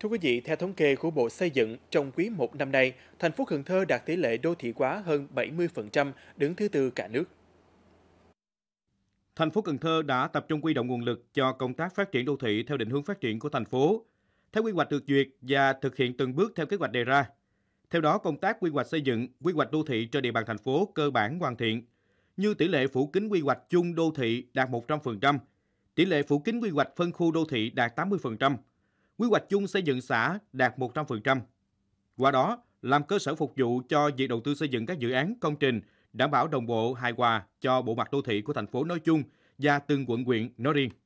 Thưa quý vị, theo thống kê của Bộ Xây dựng, trong quý một năm nay, thành phố Cần Thơ đạt tỷ lệ đô thị hóa hơn 70%, đứng thứ tư cả nước. Thành phố Cần Thơ đã tập trung quy động nguồn lực cho công tác phát triển đô thị theo định hướng phát triển của thành phố, theo quy hoạch được duyệt và thực hiện từng bước theo kế hoạch đề ra. Theo đó, công tác quy hoạch xây dựng, quy hoạch đô thị trên địa bàn thành phố cơ bản hoàn thiện, như tỷ lệ phủ kính quy hoạch chung đô thị đạt 100%, tỷ lệ phủ kính quy hoạch phân khu đô thị đạt 80%, quy hoạch chung xây dựng xã đạt 100%. Qua đó, làm cơ sở phục vụ cho việc đầu tư xây dựng các dự án, công trình, đảm bảo đồng bộ hài hòa cho bộ mặt đô thị của thành phố nói chung và từng quận huyện nói riêng.